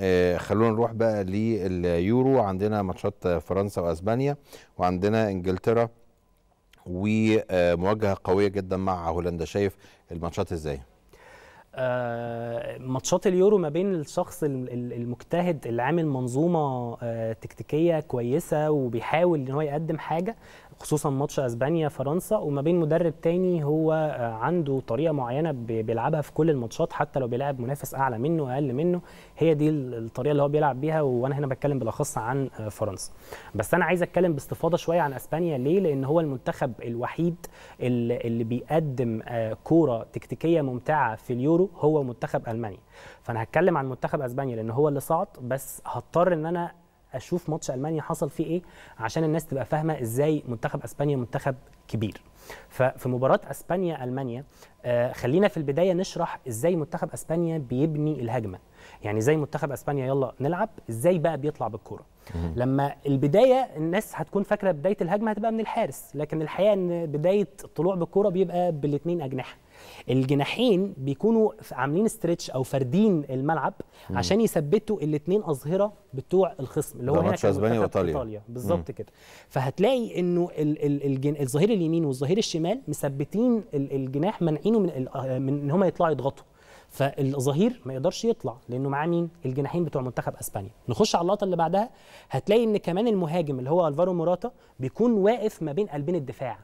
آه، خلونا نروح بقى لليورو عندنا ماتشات فرنسا واسبانيا وعندنا انجلترا ومواجهه قويه جدا مع هولندا شايف الماتشات ازاي آه، ماتشات اليورو ما بين الشخص المجتهد اللي عامل منظومه آه، تكتيكيه كويسه وبيحاول ان هو يقدم حاجه خصوصا ماتش اسبانيا فرنسا وما بين مدرب تاني هو آه، عنده طريقه معينه بيلعبها في كل الماتشات حتى لو بيلعب منافس اعلى منه اقل منه هي دي الطريقه اللي هو بيلعب بيها وانا هنا بتكلم بالاخص عن آه، فرنسا بس انا عايز اتكلم باستفاضه شويه عن اسبانيا ليه لان هو المنتخب الوحيد اللي بيقدم آه، كوره تكتيكيه ممتعه في اليورو هو منتخب المانيا فانا هتكلم عن منتخب اسبانيا لان هو اللي صعد بس هضطر ان انا اشوف ماتش المانيا حصل فيه ايه عشان الناس تبقى فاهمه ازاي منتخب اسبانيا منتخب كبير ففي مباراه اسبانيا المانيا آه خلينا في البدايه نشرح ازاي منتخب اسبانيا بيبني الهجمه يعني زي منتخب اسبانيا يلا نلعب ازاي بقى بيطلع بالكوره لما البدايه الناس هتكون فاكره بدايه الهجمه هتبقى من الحارس لكن الحقيقه ان بدايه الطلوع بالكوره بيبقى بالاثنين اجنحه الجناحين بيكونوا عاملين ستريتش او فاردين الملعب عشان يثبتوا الاثنين اظهره بتوع الخصم اللي هو ماتش اسبانيا وايطاليا ايطاليا بالظبط كده فهتلاقي انه الظهير اليمين والظهير الشمال مثبتين الجناح مانعينه من آه، من ان هم يطلعوا يضغطوا فالظهير ما يقدرش يطلع لانه معاه مين الجناحين بتوع منتخب اسبانيا نخش على اللقطه اللي بعدها هتلاقي ان كمان المهاجم اللي هو الفارو موراتا بيكون واقف ما بين قلبين الدفاع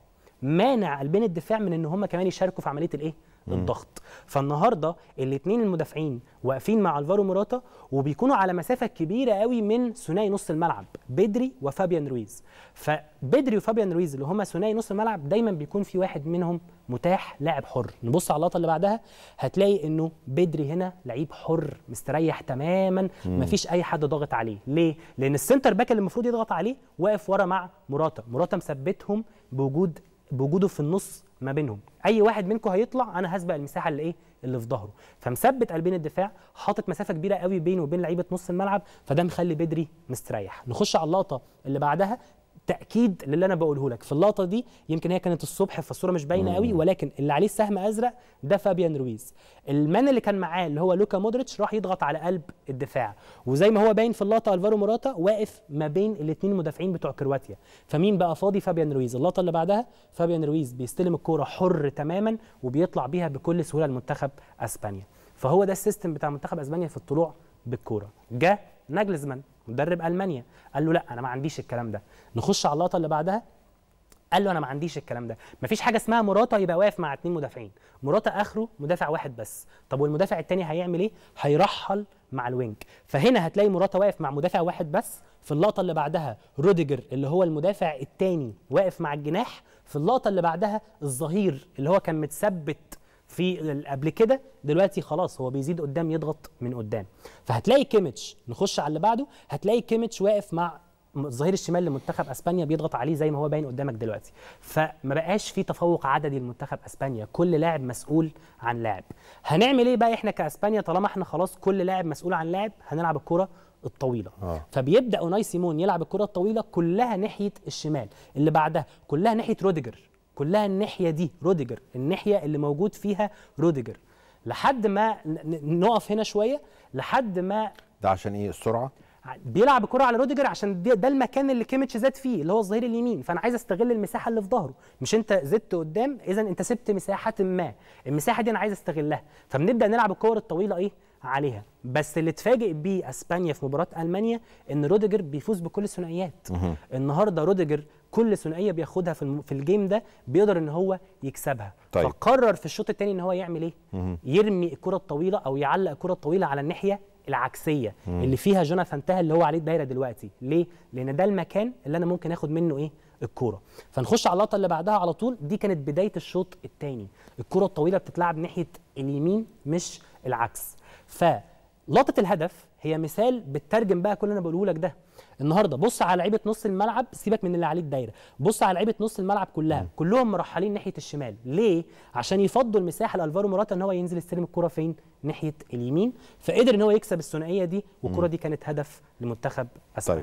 مانع قلبين الدفاع من ان هم كمان يشاركوا في عمليه الايه الضغط فالنهارده الاثنين المدافعين واقفين مع الفارو موراتا وبيكونوا على مسافه كبيره قوي من ثنائي نص الملعب بدري وفابيان رويز فبدري وفابيان رويز اللي هم ثنائي نص الملعب دايما بيكون في واحد منهم متاح لاعب حر نبص على اللقطه اللي بعدها هتلاقي انه بدري هنا لعيب حر مستريح تماما مفيش اي حد ضاغط عليه ليه لان السنتر باك اللي المفروض يضغط عليه واقف ورا مع مراتا مراتا مثبتهم بوجود بوجوده في النص ما بينهم اي واحد منكم هيطلع انا هسبق المساحه اللي ايه اللي في ظهره فمثبت قلبين الدفاع حاطط مسافه كبيره قوي بينه وبين لعيبه نص الملعب فده مخلي بدري مستريح نخش على اللقطه اللي بعدها تاكيد للي انا بقوله لك في اللقطه دي يمكن هي كانت الصبح فالصوره مش باينه قوي ولكن اللي عليه السهم ازرق ده فابيان رويز المان اللي كان معاه اللي هو لوكا مودريتش راح يضغط على قلب الدفاع وزي ما هو باين في اللقطه الفارو موراتا واقف ما بين الاثنين المدافعين بتوع كرواتيا فمين بقى فاضي فابيان رويز اللقطه اللي بعدها فابيان رويز بيستلم الكوره حر تماما وبيطلع بيها بكل سهوله لمنتخب اسبانيا فهو ده السيستم بتاع منتخب اسبانيا في الطلوع بالكوره جه ناجلزمان مدرب المانيا قال له لا انا ما عنديش الكلام ده نخش على اللقطه اللي بعدها قال له انا ما عنديش الكلام ده مفيش حاجه اسمها مراتا يبقى واقف مع اتنين مدافعين مراتا اخره مدافع واحد بس طب والمدافع التاني هيعمل ايه هيرحل مع الوينج فهنا هتلاقي مراتا واقف مع مدافع واحد بس في اللقطه اللي بعدها روديجر اللي هو المدافع التاني واقف مع الجناح في اللقطه اللي بعدها الظهير اللي هو كان متثبت في قبل كده دلوقتي خلاص هو بيزيد قدام يضغط من قدام فهتلاقي كيميتش نخش على اللي بعده هتلاقي كيميتش واقف مع الظهير الشمال لمنتخب اسبانيا بيضغط عليه زي ما هو باين قدامك دلوقتي فما بقاش في تفوق عددي لمنتخب اسبانيا كل لاعب مسؤول عن لاعب هنعمل ايه بقى احنا كاسبانيا طالما احنا خلاص كل لاعب مسؤول عن لاعب هنلعب الكره الطويله آه. فبيبدا اوناي سيمون يلعب الكره الطويله كلها ناحيه الشمال اللي بعدها كلها ناحيه روديجر كلها الناحيه دي روديجر الناحيه اللي موجود فيها روديجر لحد ما نقف هنا شويه لحد ما ده عشان ايه السرعه بيلعب كرة على روديجر عشان ده, ده المكان اللي كيميتش زاد فيه اللي هو الظهير اليمين فانا عايز استغل المساحه اللي في ظهره مش انت زدت قدام اذا انت سبت مساحه ما المساحه دي انا عايز استغلها فبنبدا نلعب الكور الطويله ايه عليها بس اللي اتفاجئ بيه اسبانيا في مباراه المانيا ان روديجر بيفوز بكل الثنائيات النهارده روديجر كل ثنائيه بياخدها في في الجيم ده بيقدر ان هو يكسبها طيب. فقرر في الشوط الثاني ان هو يعمل ايه مم. يرمي الكره الطويله او يعلق الكره الطويله على الناحيه العكسيه مم. اللي فيها جوناثان تاه اللي هو عليه الدايره دلوقتي ليه لان ده المكان اللي انا ممكن اخد منه ايه الكوره فنخش على اللقطه اللي بعدها على طول دي كانت بدايه الشوط الثاني الكره الطويله بتتلعب ناحيه اليمين مش العكس ف لقطه الهدف هي مثال بتترجم بقى كل اللي انا بقوله لك ده النهارده بص على لعيبه نص الملعب سيبك من اللي عليه الدايره بص على لعيبه نص الملعب كلها م. كلهم مرحلين ناحيه الشمال ليه عشان يفضوا المساحه لالفارو موراتا ان هو ينزل يستلم الكره فين ناحيه اليمين فقدر ان هو يكسب الثنائيه دي والكره دي كانت هدف لمنتخب اسبانيا طيب.